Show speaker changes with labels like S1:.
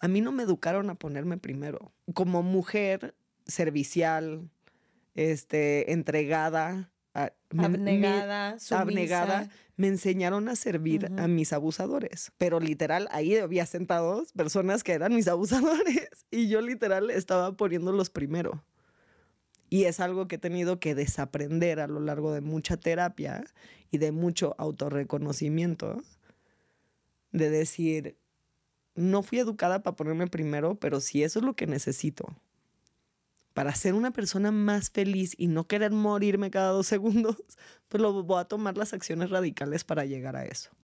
S1: A mí no me educaron a ponerme primero. Como mujer servicial, este, entregada, abnegada, me, me enseñaron a servir a mis abusadores. Pero literal, ahí había sentados personas que eran mis abusadores y yo literal estaba poniéndolos primero. Y es algo que he tenido que desaprender a lo largo de mucha terapia y de mucho autorreconocimiento. De decir, no fui educada para ponerme primero, pero si eso es lo que necesito para ser una persona más feliz y no querer morirme cada dos segundos, pues lo voy a tomar las acciones radicales
S2: para llegar a eso.